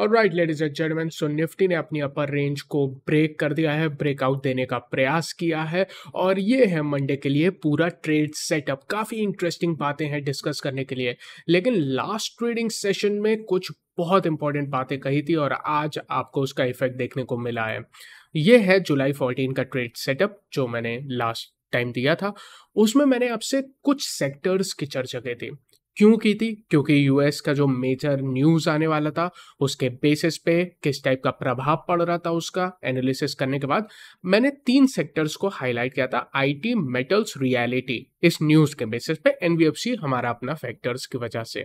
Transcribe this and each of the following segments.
और right ladies and gentleman so Nifty ने अपनी अपर रेंज को ब्रेक कर दिया है ब्रेकआउट देने का प्रयास किया है और ये है मंडे के लिए पूरा ट्रेड सेटअप काफ़ी इंटरेस्टिंग बातें हैं डिस्कस करने के लिए लेकिन लास्ट ट्रेडिंग सेशन में कुछ बहुत इंपॉर्टेंट बातें कही थी और आज आपको उसका इफेक्ट देखने को मिला है ये है जुलाई फोर्टीन का ट्रेड सेटअप जो मैंने लास्ट टाइम दिया था उसमें मैंने आपसे कुछ सेक्टर्स की चर्चा की थी क्यों की थी क्योंकि यूएस का जो मेजर न्यूज आने वाला था उसके बेसिस पे किस टाइप का प्रभाव पड़ रहा था उसका एनालिसिस करने के बाद मैंने तीन सेक्टर्स को हाईलाइट किया था आईटी मेटल्स रियलिटी इस न्यूज के बेसिस पे एनबीएफसी हमारा अपना फैक्टर्स की वजह से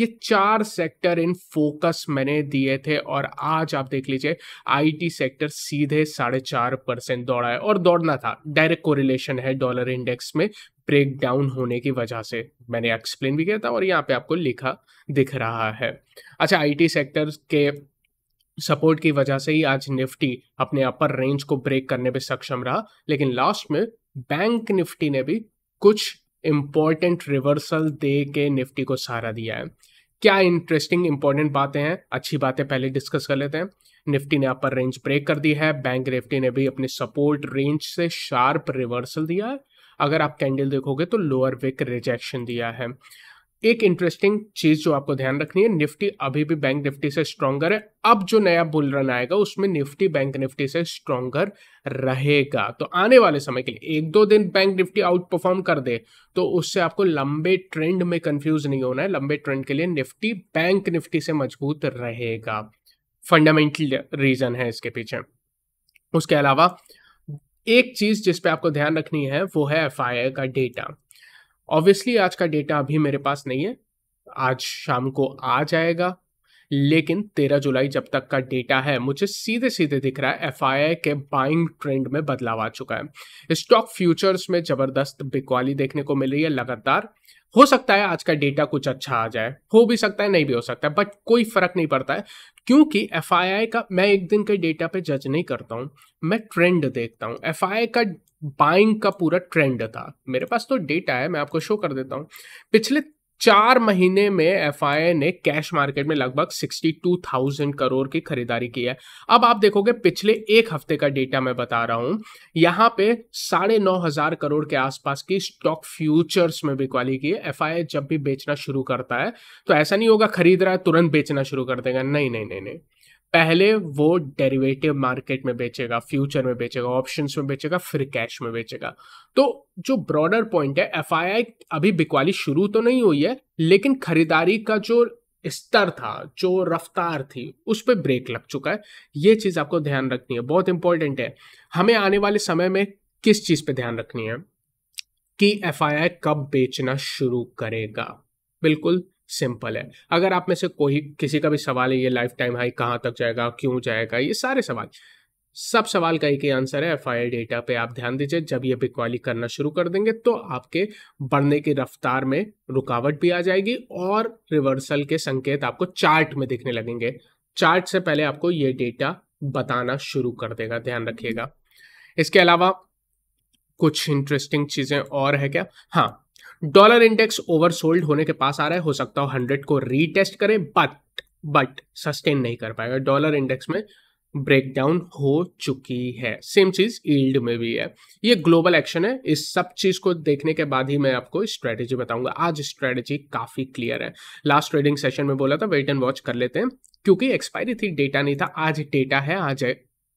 ये चार सेक्टर इन फोकस मैंने दिए थे और आज आप देख लीजिए आईटी सेक्टर सीधे साढ़े चार परसेंट दौड़ा है और दौड़ना था डायरेक्ट कोरिलेशन है डॉलर इंडेक्स में ब्रेक डाउन होने की वजह से मैंने एक्सप्लेन भी किया था और यहाँ पे आपको लिखा दिख रहा है अच्छा आईटी सेक्टर के सपोर्ट की वजह से ही आज निफ्टी अपने अपर रेंज को ब्रेक करने में सक्षम रहा लेकिन लास्ट में बैंक निफ्टी ने भी कुछ इंपॉर्टेंट रिवर्सल दे के निफ्टी को सहारा दिया है क्या इंटरेस्टिंग इंपॉर्टेंट बातें हैं अच्छी बातें पहले डिस्कस कर लेते हैं निफ्टी ने अपर रेंज ब्रेक कर दी है बैंक निफ्टी ने भी अपने सपोर्ट रेंज से शार्प रिवर्सल दिया है अगर आप कैंडल देखोगे तो लोअर विक रिजेक्शन दिया है एक इंटरेस्टिंग चीज जो आपको ध्यान रखनी है निफ्टी अभी भी बैंक निफ्टी से स्ट्रॉन्गर है अब जो नया बुल रन आएगा उसमें निफ्टी बैंक निफ्टी से स्ट्रॉन्गर रहेगा तो आने वाले समय के लिए एक दो दिन बैंक निफ्टी आउट परफॉर्म कर दे तो उससे आपको लंबे ट्रेंड में कंफ्यूज नहीं होना है लंबे ट्रेंड के लिए निफ्टी बैंक निफ्टी से मजबूत रहेगा फंडामेंटल रीजन है इसके पीछे उसके अलावा एक चीज जिसपे आपको ध्यान रखनी है वो है एफ का डेटा ऑब्वियसली आज का डेटा अभी मेरे पास नहीं है आज शाम को आ जाएगा लेकिन 13 जुलाई जब तक का डेटा है मुझे सीधे सीधे दिख रहा है एफ के बाइंग ट्रेंड में बदलाव आ चुका है स्टॉक फ्यूचर्स में जबरदस्त बिकवाली देखने को मिल रही है लगातार हो सकता है आज का डेटा कुछ अच्छा आ जाए हो भी सकता है नहीं भी हो सकता है बट कोई फर्क नहीं पड़ता है क्योंकि एफ का मैं एक दिन के डेटा पे जज नहीं करता हूँ मैं ट्रेंड देखता हूँ एफ का बाइंग का पूरा ट्रेंड था मेरे पास तो डेटा है मैं आपको शो कर देता हूँ पिछले चार महीने में एफ ने कैश मार्केट में लगभग 62,000 करोड़ की खरीदारी की है अब आप देखोगे पिछले एक हफ्ते का डेटा मैं बता रहा हूं यहाँ पे साढ़े नौ हजार करोड़ के आसपास की स्टॉक फ्यूचर्स में बिकवाली की है एफ जब भी बेचना शुरू करता है तो ऐसा नहीं होगा खरीद रहा है तुरंत बेचना शुरू कर देगा नहीं नहीं नहीं नहीं पहले वो डेरिवेटिव मार्केट में बेचेगा फ्यूचर में बेचेगा ऑप्शंस में बेचेगा फिर कैश में बेचेगा तो जो ब्रॉडर पॉइंट है एफ अभी बिकवाली शुरू तो नहीं हुई है लेकिन खरीदारी का जो स्तर था जो रफ्तार थी उस पर ब्रेक लग चुका है ये चीज़ आपको ध्यान रखनी है बहुत इंपॉर्टेंट है हमें आने वाले समय में किस चीज़ पे ध्यान रखनी है कि एफ कब बेचना शुरू करेगा बिल्कुल सिंपल है अगर आप में से कोई किसी का भी सवाल है ये लाइफ टाइम हाई कहाँ तक जाएगा क्यों जाएगा ये सारे सवाल सब सवाल का एक ही आंसर है एफ आई डेटा पे आप ध्यान दीजिए जब ये बिकवाली करना शुरू कर देंगे तो आपके बढ़ने की रफ्तार में रुकावट भी आ जाएगी और रिवर्सल के संकेत आपको चार्ट में दिखने लगेंगे चार्ट से पहले आपको ये डेटा बताना शुरू कर देगा ध्यान रखिएगा इसके अलावा कुछ इंटरेस्टिंग चीज़ें और है क्या हाँ डॉलर इंडेक्स ओवरसोल्ड होने के पास आ रहा है हो सकता हो हंड्रेड को रीटेस्ट करे बट बट सस्टेन नहीं कर पाएगा डॉलर इंडेक्स में ब्रेकडाउन हो चुकी है सेम चीज ईल्ड में भी है ये ग्लोबल एक्शन है इस सब चीज को देखने के बाद ही मैं आपको स्ट्रेटेजी बताऊंगा आज स्ट्रेटेजी काफी क्लियर है लास्ट ट्रेडिंग सेशन में बोला था वेट एंड वॉच कर लेते हैं क्योंकि एक्सपायरी थी डेटा नहीं था आज डेटा है आज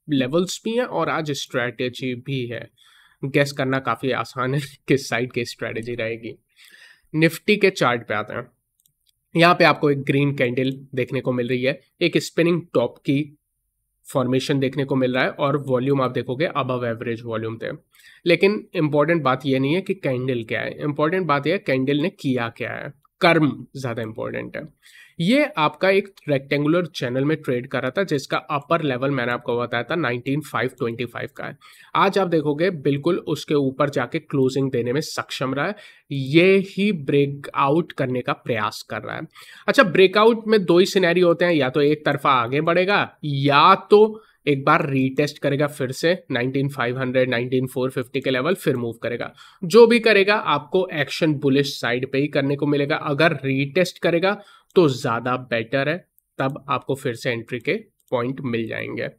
लेवल्स भी हैं और आज स्ट्रेटेजी भी है गैस करना काफ़ी आसान है किस साइड की स्ट्रेटजी रहेगी निफ्टी के चार्ट पे आते हैं यहाँ पे आपको एक ग्रीन कैंडल देखने को मिल रही है एक स्पिनिंग टॉप की फॉर्मेशन देखने को मिल रहा है और वॉल्यूम आप देखोगे अबव एवरेज वॉल्यूम थे लेकिन इंपॉर्टेंट बात यह नहीं है कि कैंडल क्या है इंपॉर्टेंट बात यह है कैंडल ने किया क्या है कर्म ज़्यादा इंपॉर्टेंट है ये आपका एक रेक्टेंगुलर चैनल में ट्रेड कर रहा था जिसका अपर लेवल मैंने आपको बताया था 19525 का है आज आप देखोगे बिल्कुल उसके ऊपर जाके क्लोजिंग देने में सक्षम रहा है ये ही ब्रेकआउट करने का प्रयास कर रहा है अच्छा ब्रेकआउट में दो ही सिनेरियो होते हैं या तो एक तरफा आगे बढ़ेगा या तो एक बार रीटेस्ट करेगा फिर से 19500 19450 के लेवल फिर मूव करेगा जो भी करेगा आपको एक्शन बुलिश साइड पे ही करने को मिलेगा अगर रीटेस्ट करेगा तो ज़्यादा बेटर है तब आपको फिर से एंट्री के पॉइंट मिल जाएंगे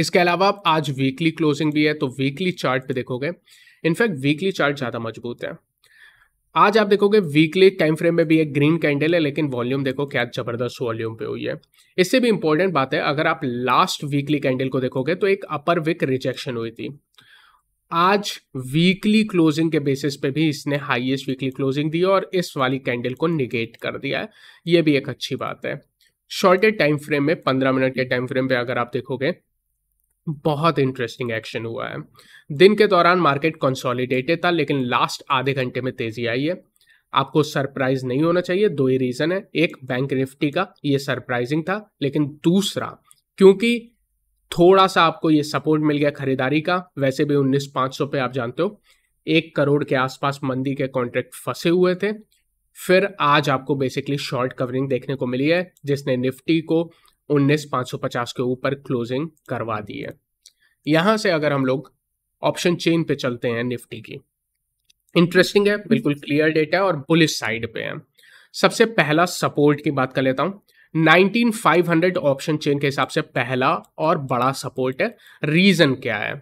इसके अलावा आज वीकली क्लोजिंग भी है तो वीकली चार्ट पे देखोगे इनफैक्ट वीकली चार्ट ज़्यादा मजबूत है आज आप देखोगे वीकली टाइम फ्रेम में भी एक ग्रीन कैंडल है लेकिन वॉल्यूम देखो क्या जबरदस्त वॉल्यूम पे हुई है इससे भी इंपॉर्टेंट बात है अगर आप लास्ट वीकली कैंडल को देखोगे तो एक अपर विक रिजेक्शन हुई थी आज वीकली क्लोजिंग के बेसिस पे भी इसने हाईएस्ट वीकली क्लोजिंग दी और इस वाली कैंडल को निगेट कर दिया है ये भी एक अच्छी बात है शॉर्टेड टाइम फ्रेम में पंद्रह मिनट के टाइम फ्रेम पे अगर आप देखोगे बहुत इंटरेस्टिंग एक्शन हुआ है दिन के दौरान मार्केट कंसोलिडेटेड था लेकिन लास्ट आधे घंटे में तेजी आई है आपको सरप्राइज नहीं होना चाहिए दो ही रीज़न है एक बैंक निफ्टी का ये सरप्राइजिंग था लेकिन दूसरा क्योंकि थोड़ा सा आपको ये सपोर्ट मिल गया खरीदारी का वैसे भी उन्नीस पाँच सौ पे आप जानते हो एक करोड़ के आसपास मंदी के कॉन्ट्रैक्ट फंसे हुए थे फिर आज आपको बेसिकली शॉर्ट कवरिंग देखने को मिली है जिसने निफ्टी को उन्नीस पाँच सौ पचास के ऊपर क्लोजिंग करवा दी है यहाँ से अगर हम लोग ऑप्शन चेन पे चलते हैं निफ्टी की इंटरेस्टिंग है बिल्कुल क्लियर डेटा और बुलिस साइड पे है सबसे पहला सपोर्ट की बात कर लेता हूँ 19500 ऑप्शन चेन के हिसाब से पहला और बड़ा सपोर्ट है रीज़न क्या है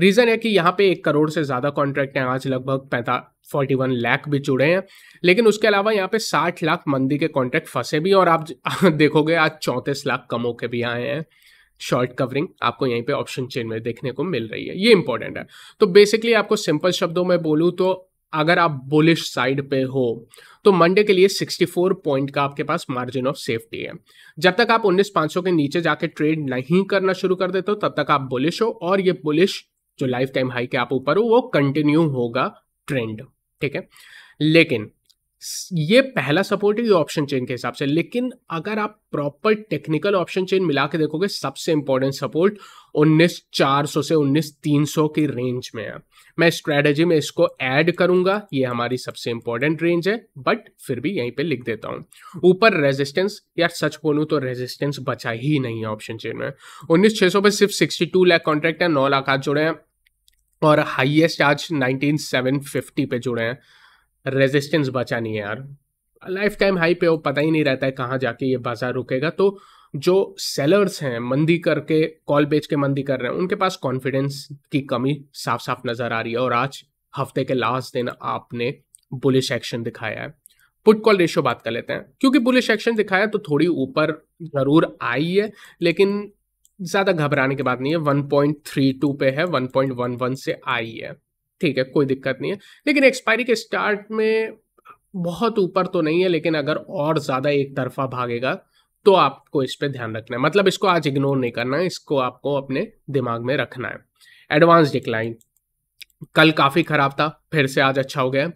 रीज़न है कि यहाँ पे एक करोड़ से ज़्यादा कॉन्ट्रैक्ट हैं आज लगभग पैंता फोर्टी वन लाख भी जुड़े हैं लेकिन उसके अलावा यहाँ पे साठ लाख मंदी के कॉन्ट्रैक्ट फंसे भी और आप देखोगे आज चौंतीस लाख कमों के भी आए हैं शॉर्ट कवरिंग आपको यहीं पे ऑप्शन चेन में देखने को मिल रही है ये इंपॉर्टेंट है तो बेसिकली आपको सिंपल शब्दों में बोलूँ तो अगर आप बुलिश साइड पे हो तो मंडे के लिए 64 पॉइंट का आपके पास मार्जिन ऑफ सेफ्टी है जब तक आप 19500 के नीचे जाके ट्रेड नहीं करना शुरू कर देते हो तब तक आप बुलिश हो और ये बुलिश जो लाइफ टाइम हाई के आप ऊपर हो वो कंटिन्यू होगा ट्रेंड ठीक है लेकिन ये पहला सपोर्ट है ये ऑप्शन चेन के हिसाब से लेकिन अगर आप प्रॉपर टेक्निकल ऑप्शन चेन मिला के देखोगे सबसे इंपॉर्टेंट सपोर्ट 19400 से सौ की रेंज में है मैं स्ट्रेटेजी में इसको ऐड करूंगा ये हमारी सबसे इंपॉर्टेंट रेंज है बट फिर भी यहीं पे लिख देता हूं ऊपर रेजिस्टेंस यार सच बोलू तो रेजिस्टेंस बचा ही नहीं है ऑप्शन चेन में उन्नीस छः सौ पे सिर्फ सिक्सटी टू लाख कॉन्ट्रैक्ट है नौ लाख आज जुड़े हैं और हाइएस्ट आज नाइनटीन सेवन फिफ्टी पे जुड़े हैं रेजिस्टेंस बचा नहीं है यार लाइफ टाइम हाई पे वो पता ही नहीं रहता है कहाँ जाके ये बाजार रुकेगा तो जो सेलर्स हैं मंदी करके कॉल बेच के मंदी कर रहे हैं उनके पास कॉन्फिडेंस की कमी साफ साफ नज़र आ रही है और आज हफ्ते के लास्ट दिन आपने बुलिश एक्शन दिखाया है पुट कॉल रेशियो बात कर लेते हैं क्योंकि बुलिश एक्शन दिखाया तो थोड़ी ऊपर ज़रूर आई है लेकिन ज़्यादा घबराने की बात नहीं है 1.32 पे है 1.11 से आई है ठीक है कोई दिक्कत नहीं है लेकिन एक्सपायरी के स्टार्ट में बहुत ऊपर तो नहीं है लेकिन अगर और ज़्यादा एक तरफा भागेगा तो आपको इस पर ध्यान रखना है मतलब इसको आज इग्नोर नहीं करना है इसको आपको अपने दिमाग में रखना है एडवांस डिक्लाइन कल काफ़ी ख़राब था फिर से आज अच्छा हो गया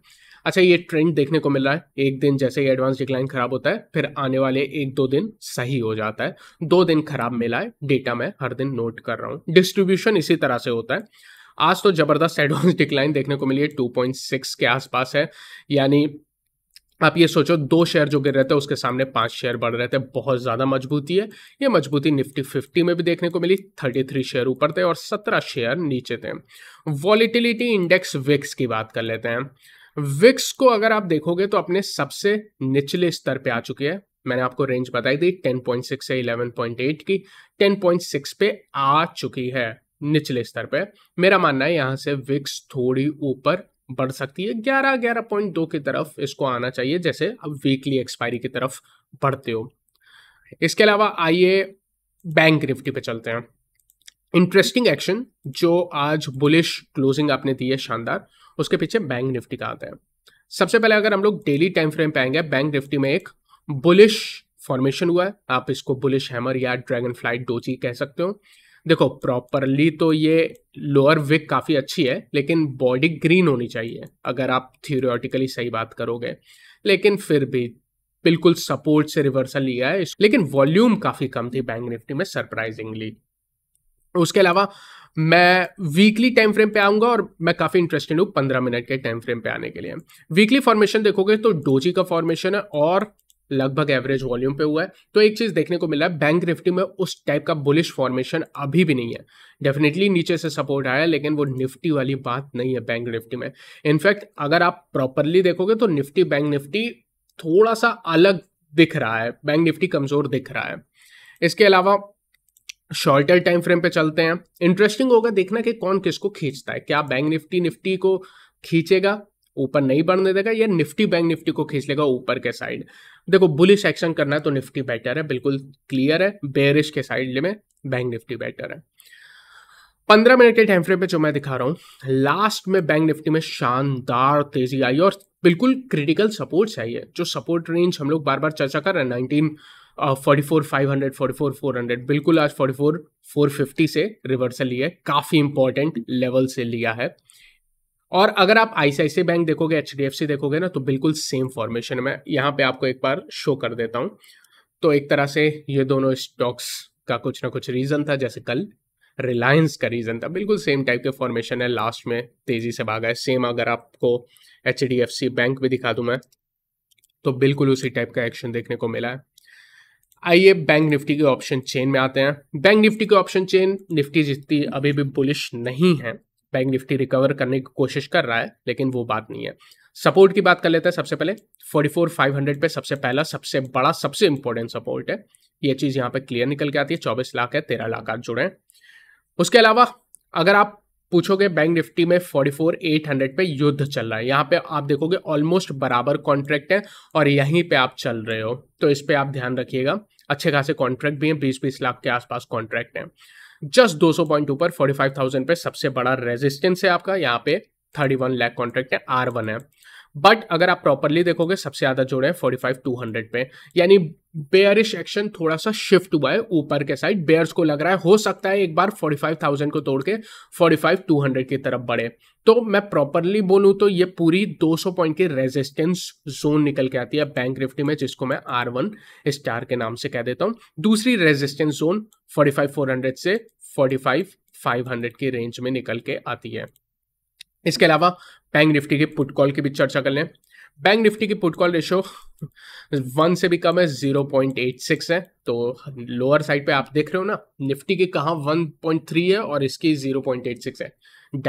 अच्छा ये ट्रेंड देखने को मिल रहा है एक दिन जैसे ही एडवांस डिक्लाइन खराब होता है फिर आने वाले एक दो दिन सही हो जाता है दो दिन खराब मिला है डेटा मैं हर दिन नोट कर रहा हूँ डिस्ट्रीब्यूशन इसी तरह से होता है आज तो ज़बरदस्त एडवांस डिक्लाइन देखने को मिली है टू के आसपास है यानी आप ये सोचो दो शेयर जो गिर रहे थे उसके सामने पांच शेयर बढ़ रहे थे बहुत ज़्यादा मजबूती है ये मजबूती निफ्टी फिफ्टी में भी देखने को मिली थर्टी थ्री शेयर ऊपर थे और सत्रह शेयर नीचे थे वॉलिटिलिटी इंडेक्स विक्स की बात कर लेते हैं विक्स को अगर आप देखोगे तो अपने सबसे निचले स्तर पे आ चुकी है मैंने आपको रेंज बताई थी टेन से इलेवन की टेन पे आ चुकी है निचले स्तर पे मेरा मानना है यहाँ से विक्स थोड़ी ऊपर बढ़ सकती है ग्यारह ग्यारह पॉइंट दो की तरफ इसको आना चाहिए जैसे अब वीकली एक्सपायरी की तरफ बढ़ते हो इसके अलावा आइए बैंक निफ्टी पे चलते हैं इंटरेस्टिंग एक्शन जो आज बुलिश क्लोजिंग आपने दी है शानदार उसके पीछे बैंक निफ्टी का आता है सबसे पहले अगर हम लोग डेली टाइम फ्रेम पे आएंगे बैंक निफ्टी में एक बुलिश फॉर्मेशन हुआ है आप इसको बुलिश हैमर या ड्रैगन फ्लाइट डोजी कह सकते हो देखो प्रॉपरली तो ये लोअर विक काफ़ी अच्छी है लेकिन बॉडी ग्रीन होनी चाहिए अगर आप थियोरटिकली सही बात करोगे लेकिन फिर भी बिल्कुल सपोर्ट से रिवर्सल लिया है लेकिन वॉल्यूम काफ़ी कम थी बैंक निफ्टी में सरप्राइजिंगली उसके अलावा मैं वीकली टाइम फ्रेम पे आऊंगा और मैं काफ़ी इंटरेस्टेड हूँ पंद्रह मिनट के टाइम फ्रेम पे आने के लिए वीकली फॉर्मेशन देखोगे तो डोजी का फॉर्मेशन है और लगभग एवरेज वॉल्यूम पे हुआ है तो एक चीज़ देखने को मिला बैंक निफ्टी में उस टाइप का बुलिश फॉर्मेशन अभी भी नहीं है डेफिनेटली नीचे से सपोर्ट आया लेकिन वो निफ्टी वाली बात नहीं है बैंक निफ्टी में इनफैक्ट अगर आप प्रॉपरली देखोगे तो निफ्टी बैंक निफ्टी थोड़ा सा अलग दिख रहा है बैंक निफ्टी कमज़ोर दिख रहा है इसके अलावा शॉर्टर टाइम फ्रेम पे चलते हैं इंटरेस्टिंग होगा देखना कि कौन किसको खींचता है क्या बैंक निफ्टी निफ्टी को खींचेगा ऊपर नहीं बढ़ने देगा या निफ्टी बैंक निफ्टी को खींच लेगा ऊपर के साइड देखो बुलिश एक्शन करना है तो निफ्टी बेटर है बिल्कुल क्लियर है बेरिश के साइड में बैंक निफ्टी बेटर है पंद्रह मिनट के टाइम फ्रेम पे जो मैं दिखा रहा हूँ लास्ट में बैंक निफ्टी में शानदार तेजी आई और बिल्कुल क्रिटिकल सपोर्ट चाहिए जो सपोर्ट रेंज हम लोग बार बार चर्चा कर रहे हैं nineteen forty four five hundred forty four four hundred बिल्कुल आज फोर्टी फोर फोर फिफ्टी से रिवर्सल लिया है काफ़ी इंपॉर्टेंट लेवल से लिया है और अगर आप आईसीआईसी बैंक देखोगे एच देखोगे ना तो बिल्कुल सेम फॉर्मेशन में यहाँ पे आपको एक बार शो कर देता हूँ तो एक तरह से ये दोनों स्टॉक्स का कुछ ना कुछ रीज़न था जैसे कल रिलायंस का रीज़न था बिल्कुल सेम टाइप के फॉर्मेशन है लास्ट में तेज़ी से भागा है सेम अगर आपको एच बैंक भी दिखा दू मैं तो बिल्कुल उसी टाइप का एक्शन देखने को मिला है आइए बैंक निफ्टी के ऑप्शन चेन में आते हैं बैंक निफ्टी के ऑप्शन चेन निफ्टी जितनी अभी भी बुलिश नहीं है बैंक निफ्टी रिकवर करने की कोशिश कर रहा है लेकिन वो बात नहीं है सपोर्ट की बात कर लेते हैं सबसे पहले 44,500 पे सबसे पहला सबसे बड़ा सबसे इंपॉर्टेंट सपोर्ट है ये चीज़ यहाँ पे क्लियर निकल के आती है चौबीस लाख है तेरह लाख आज जुड़े हैं उसके अलावा अगर आप पूछोगे बैंक निफ्टी में 44,800 पे युद्ध चल रहा है यहाँ पे आप देखोगे ऑलमोस्ट बराबर कॉन्ट्रैक्ट है और यहीं पे आप चल रहे हो तो इस पे आप ध्यान रखिएगा अच्छे खासे कॉन्ट्रैक्ट भी हैं बीस बीस लाख के आसपास कॉन्ट्रैक्ट हैं जस्ट 200 पॉइंट ऊपर 45,000 पे सबसे बड़ा रेजिस्टेंस है आपका यहाँ पे 31 लाख कॉन्ट्रैक्ट है आर वन है बट अगर आप प्रॉपरली देखोगे सबसे ज़्यादा जोड़े हैं फोर्टी फाइव टू हंड्रेड पे यानी बेयरिश एक्शन थोड़ा सा शिफ्ट हुआ है ऊपर के साइड बेयर्स को लग रहा है हो सकता है एक बार फोर्टी फाइव थाउजेंड को तोड़ के फोर्टी फाइव टू हंड्रेड की तरफ बढ़े तो मैं प्रॉपरली बोलूँ तो ये पूरी दो सौ पॉइंट की रेजिस्टेंस जोन निकल के आती है बैंक निफ्टी में जिसको मैं आर वन स्टार के नाम से कह देता हूं दूसरी resistance zone forty five four hundred से फोर्टी फाइव फाइव हंड्रेड की रेंज में निकल के आती है इसके अलावा बैंक निफ्टी के पुट कॉल की भी चर्चा कर लें बैंक निफ्टी की पुट कॉल रेशो वन से भी कम है जीरो पॉइंट एट सिक्स है तो लोअर साइड पे आप देख रहे हो ना निफ्टी की कहाँ वन पॉइंट थ्री है और इसकी जीरो पॉइंट एट सिक्स है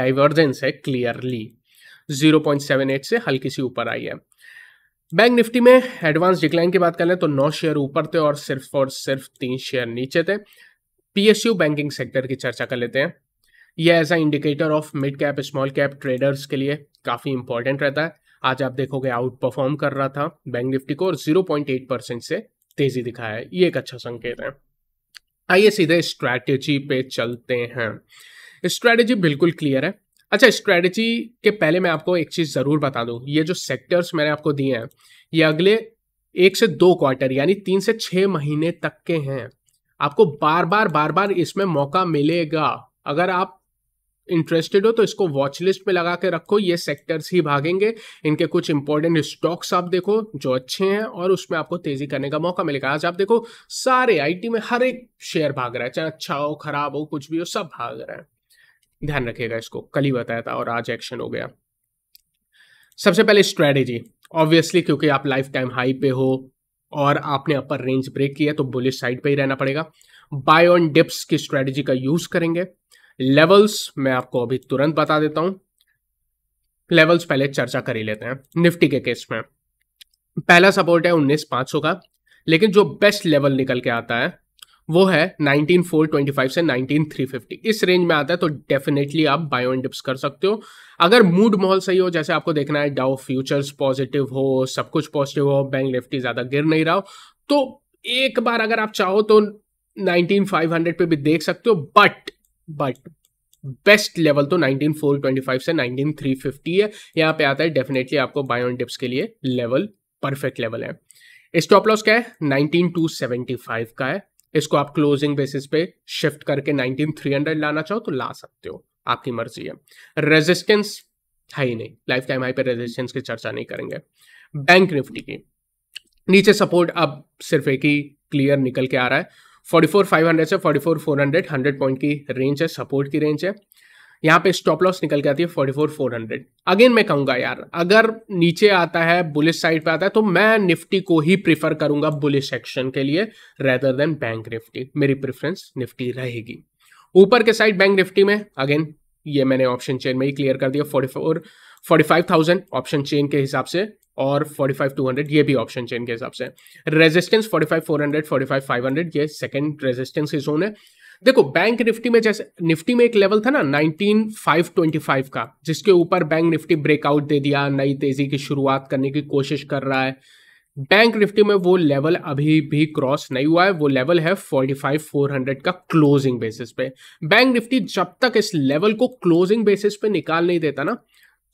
डाइवर्जेंस है clearly zero point seven eight से हल्की सी ऊपर आई है बैंक निफ्टी में एडवांस डिक्लाइन की बात कर लें तो नौ शेयर ऊपर थे और सिर्फ और सिर्फ तीन शेयर नीचे थे पीएसयू बैंकिंग सेक्टर की चर्चा कर लेते हैं ये आ indicator of mid cap small cap traders के लिए काफ़ी इंपॉर्टेंट रहता है आज आप देखोगे आउट परफॉर्म कर रहा था बैंक निफ्टी को और एट परसेंट से तेजी दिखाया है ये एक अच्छा संकेत है आइए सीधे स्ट्रैटेजी पे चलते हैं स्ट्रैटेजी बिल्कुल क्लियर है अच्छा स्ट्रैटेजी के पहले मैं आपको एक चीज़ ज़रूर बता दूं ये जो सेक्टर्स मैंने आपको दिए हैं ये अगले एक से दो क्वार्टर यानी तीन से छह महीने तक के हैं आपको बार बार बार बार इसमें मौका मिलेगा अगर आप इंटरेस्टेड हो तो इसको वॉच लिस्ट पे लगा के रखो ये सेक्टर्स ही भागेंगे इनके कुछ इंपॉर्टेंट स्टॉक्स आप देखो जो अच्छे हैं और उसमें आपको तेजी करने का मौका मिलेगा आज आप देखो सारे आईटी में हर एक शेयर भाग रहा है चाहे अच्छा हो खराब हो कुछ भी हो सब भाग रहा है ध्यान रखिएगा इसको कल ही बताया था और आज एक्शन हो गया सबसे पहले स्ट्रेटेजी ऑब्वियसली क्योंकि आप लाइफ टाइम हाई पे हो और आपने अपर रेंज ब्रेक किया तो बुलिस साइड पे ही रहना पड़ेगा बाय ऑन डिप्स की स्ट्रैटेजी का यूज करेंगे लेवल्स मैं आपको अभी तुरंत बता देता हूं लेवल्स पहले चर्चा कर ही लेते हैं निफ्टी के केस में पहला सपोर्ट है उन्नीस पांच सौ का लेकिन जो बेस्ट लेवल निकल के आता है वो है 19425 से 19350 इस रेंज में आता है तो डेफिनेटली आप बायो एंड डिप्स कर सकते हो अगर मूड माहौल सही हो जैसे आपको देखना है डाउ फ्यूचर्स पॉजिटिव हो सब कुछ पॉजिटिव हो बैंक निफ्टी ज़्यादा गिर नहीं रहा हो तो एक बार अगर आप चाहो तो 19500 पे भी देख सकते हो बट बट बेस्ट लेवल तो 19425 से 19350 है यहाँ पे आता है डेफिनेटली आपको बाय ऑन डिप्स के लिए लेवल परफेक्ट लेवल है स्टॉप लॉस क्या है 19275 का है इसको आप क्लोजिंग बेसिस पे शिफ्ट करके 19300 लाना चाहो तो ला सकते हो आपकी मर्जी है रेजिस्टेंस है ही नहीं लाइफ टाइम हाई पे रेजिस्टेंस की चर्चा नहीं करेंगे बैंक निफ्टी की नीचे सपोर्ट अब सिर्फ एक ही क्लियर निकल के आ रहा है फोर्टी फोर से 44400 फोर हंड्रेड हंड्रेड पॉइंट की रेंज है सपोर्ट की रेंज है यहाँ पे स्टॉप लॉस निकल के आती है 44400 अगेन मैं कहूँगा यार अगर नीचे आता है बुलिस साइड पे आता है तो मैं निफ्टी को ही प्रिफर करूंगा बुलिस सेक्शन के लिए रेदर देन बैंक निफ्टी मेरी प्रेफरेंस निफ्टी रहेगी ऊपर के साइड बैंक निफ्टी में अगेन ये मैंने ऑप्शन चेन में ही क्लियर कर दिया फोर्टी फोर 45,000 ऑप्शन चेन के हिसाब से और 45,200 ये भी ऑप्शन चेन के हिसाब से रेजिस्टेंस 45,400 45,500 ये सेकंड रेजिस्टेंस की जोन है देखो बैंक निफ्टी में जैसे निफ्टी में एक लेवल था ना 19,525 का जिसके ऊपर बैंक निफ्टी ब्रेकआउट दे दिया नई तेजी की शुरुआत करने की कोशिश कर रहा है बैंक निफ्टी में वो लेवल अभी भी क्रॉस नहीं हुआ है वो लेवल है 45,400 का क्लोजिंग बेसिस पे बैंक निफ्टी जब तक इस लेवल को क्लोजिंग बेसिस पे निकाल नहीं देता ना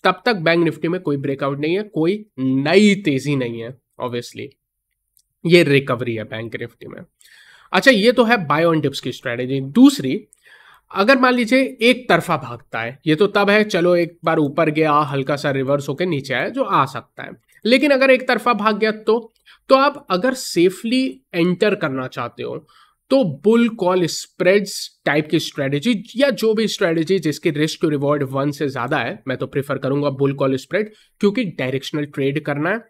तब तक बैंक निफ्टी में कोई ब्रेकआउट नहीं है कोई नई तेजी नहीं है ऑब्वियसली ये रिकवरी है बैंक निफ्टी में अच्छा ये तो है बाय ऑन डिप्स की स्ट्रेटेजी दूसरी अगर मान लीजिए एक तरफा भागता है ये तो तब है चलो एक बार ऊपर गया हल्का सा रिवर्स होकर नीचे आया जो आ सकता है लेकिन अगर एक तरफा भाग गया तो तो आप अगर सेफली एंटर करना चाहते हो तो बुल कॉल स्प्रेड्स टाइप की स्ट्रेटेजी या जो भी स्ट्रेटेजी जिसके रिस्क टू रिवॉर्ड वन से ज़्यादा है मैं तो प्रेफर करूंगा बुल कॉल स्प्रेड क्योंकि डायरेक्शनल ट्रेड करना है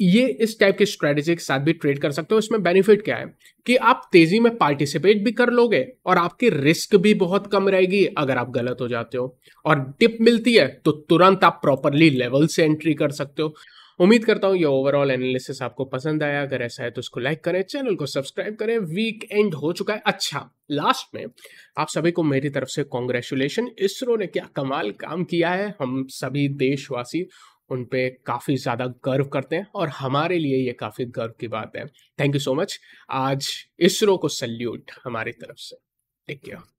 ये इस टाइप की स्ट्रेटेजी के साथ भी ट्रेड कर सकते हो इसमें बेनिफिट क्या है कि आप तेज़ी में पार्टिसिपेट भी कर लोगे और आपकी रिस्क भी बहुत कम रहेगी अगर आप गलत हो जाते हो और डिप मिलती है तो तुरंत आप प्रॉपरली लेवल से एंट्री कर सकते हो उम्मीद करता हूँ ये ओवरऑल एनालिसिस आपको पसंद आया अगर ऐसा है तो उसको लाइक करें चैनल को सब्सक्राइब करें वीक एंड हो चुका है अच्छा लास्ट में आप सभी को मेरी तरफ से कॉन्ग्रेचुलेशन इसरो ने क्या कमाल काम किया है हम सभी देशवासी उन पे काफ़ी ज़्यादा गर्व करते हैं और हमारे लिए ये काफ़ी गर्व की बात है थैंक यू सो मच आज इसरो को सल्यूट हमारी तरफ से टेक केयर